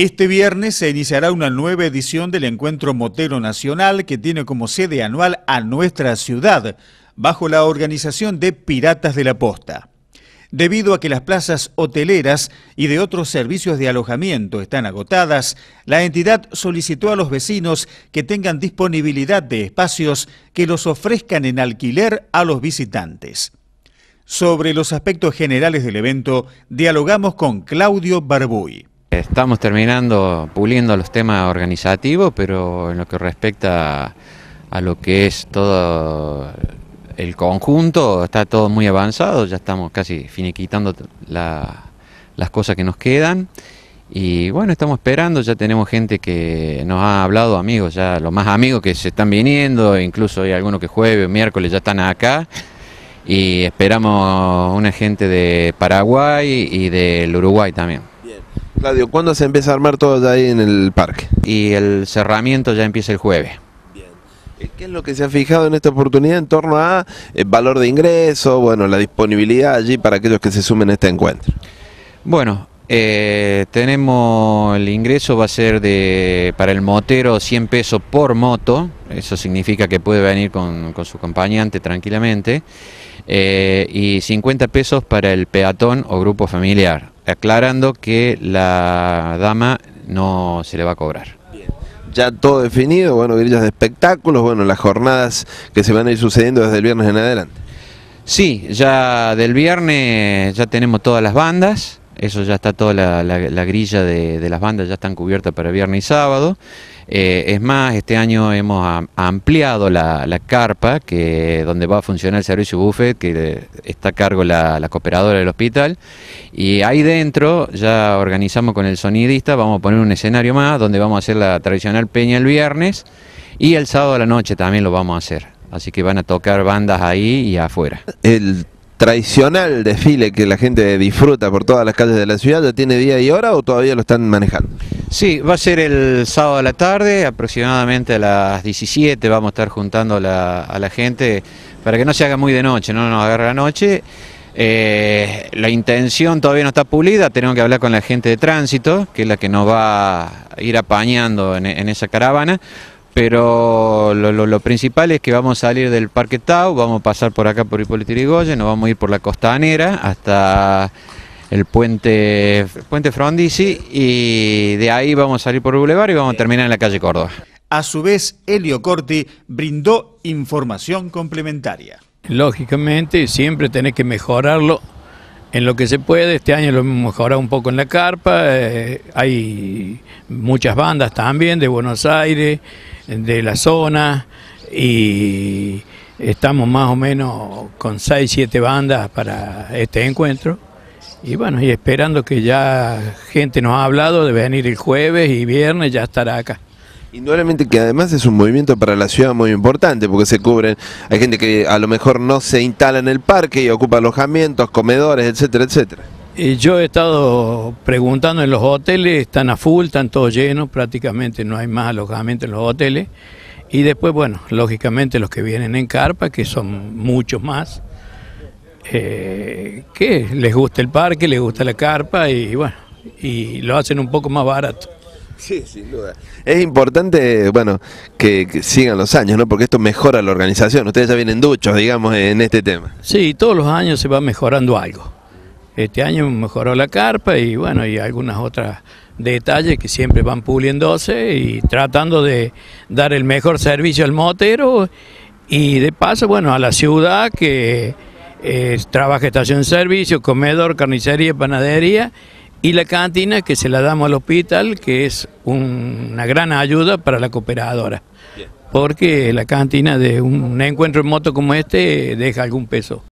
Este viernes se iniciará una nueva edición del Encuentro Motero Nacional que tiene como sede anual a nuestra ciudad, bajo la organización de Piratas de la Posta. Debido a que las plazas hoteleras y de otros servicios de alojamiento están agotadas, la entidad solicitó a los vecinos que tengan disponibilidad de espacios que los ofrezcan en alquiler a los visitantes. Sobre los aspectos generales del evento, dialogamos con Claudio Barbuy. Estamos terminando puliendo los temas organizativos, pero en lo que respecta a lo que es todo el conjunto, está todo muy avanzado, ya estamos casi finiquitando las cosas que nos quedan. Y bueno, estamos esperando, ya tenemos gente que nos ha hablado, amigos, ya los más amigos que se están viniendo, incluso hay algunos que jueves o miércoles ya están acá. Y esperamos una gente de Paraguay y del Uruguay también. Claudio, ¿cuándo se empieza a armar todo ahí en el parque? Y el cerramiento ya empieza el jueves. Bien. ¿Qué es lo que se ha fijado en esta oportunidad en torno a el eh, valor de ingreso, bueno, la disponibilidad allí para aquellos que se sumen a este encuentro? Bueno, eh, tenemos el ingreso va a ser de para el motero 100 pesos por moto, eso significa que puede venir con, su acompañante tranquilamente, eh, y 50 pesos para el peatón o grupo familiar aclarando que la dama no se le va a cobrar ya todo definido, bueno, grillas de espectáculos, bueno, las jornadas que se van a ir sucediendo desde el viernes en adelante. Sí, ya del viernes ya tenemos todas las bandas, eso ya está toda la, grilla de, de, las bandas, ya están cubiertas para viernes y sábado. Eh, es más, este año hemos ampliado la, carpa que, donde va a funcionar el servicio buffet, que está a cargo la, la, cooperadora del hospital. Y ahí dentro ya organizamos con el sonidista, vamos a poner un escenario más donde vamos a hacer la tradicional peña el viernes y el sábado a la noche también lo vamos a hacer. Así que van a tocar bandas ahí y afuera. El tradicional desfile que la gente disfruta por todas las calles de la ciudad, ¿ya tiene día y hora o todavía lo están manejando? Sí, va a ser el sábado a la tarde, aproximadamente a las 17 vamos a estar juntando a la gente para que no se haga muy de noche, no nos agarre la noche. Eh, la intención todavía no está pulida, tenemos que hablar con la gente de tránsito, que es la que nos va a ir apañando en, esa caravana, pero lo, principal es que vamos a salir del Parque Tau, vamos a pasar por acá por Hipólito Yrigoyen, nos vamos a ir por la costanera hasta el puente, puente Frondizi y de ahí vamos a salir por el Boulevard y vamos a terminar en la calle Córdoba. A su vez, Helio Corti brindó información complementaria. Lógicamente, siempre tenés que mejorarlo en lo que se puede. Este año lo hemos mejorado un poco en la carpa. Eh, hay muchas bandas también de Buenos Aires, de la zona, y estamos más o menos con 6, 7 bandas para este encuentro. Y bueno, y esperando que ya gente nos ha hablado de venir el jueves y viernes, ya estará acá. Indudablemente que además es un movimiento para la ciudad muy importante, porque se cubren, hay gente que a lo mejor no se instala en el parque y ocupa alojamientos, comedores, etcétera, etcétera. Y yo he estado preguntando en los hoteles, están a full, están todos llenos, prácticamente no hay más alojamiento en los hoteles. Y después, bueno, lógicamente los que vienen en carpa, que son muchos más, eh, que les gusta el parque, les gusta la carpa y bueno, y lo hacen un poco más barato. Sí, sin duda. Es importante, bueno, que, sigan los años, ¿no? Porque esto mejora la organización. Ustedes ya vienen duchos, digamos, en este tema. Sí, todos los años se va mejorando algo. Este año mejoró la carpa y bueno, y algunas otras detalles que siempre van puliéndose y tratando de dar el mejor servicio al motero y de paso, bueno, a la ciudad que trabaja estación servicio, comedor, carnicería, panadería y la cantina que se la damos al hospital, que es una gran ayuda para la cooperadora. Porque la cantina de un encuentro en moto como este deja algún peso.